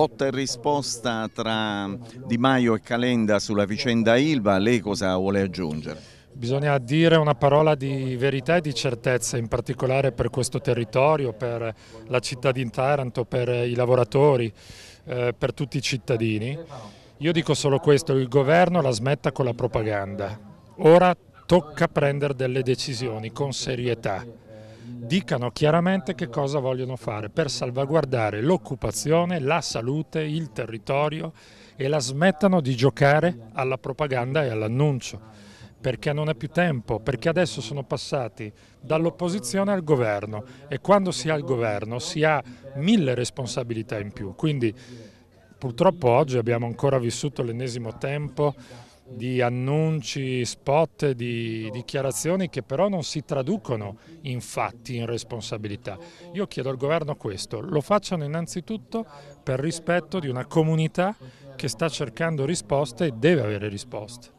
botta e risposta tra Di Maio e Calenda sulla vicenda Ilva, lei cosa vuole aggiungere? Bisogna dire una parola di verità e di certezza, in particolare per questo territorio, per la città di Taranto, per i lavoratori, eh, per tutti i cittadini. Io dico solo questo, il governo la smetta con la propaganda. Ora tocca prendere delle decisioni con serietà dicano chiaramente che cosa vogliono fare per salvaguardare l'occupazione, la salute, il territorio e la smettano di giocare alla propaganda e all'annuncio perché non è più tempo, perché adesso sono passati dall'opposizione al governo e quando si ha il governo si ha mille responsabilità in più, quindi purtroppo oggi abbiamo ancora vissuto l'ennesimo tempo di annunci, spot, di dichiarazioni che però non si traducono in fatti, in responsabilità. Io chiedo al governo questo, lo facciano innanzitutto per rispetto di una comunità che sta cercando risposte e deve avere risposte.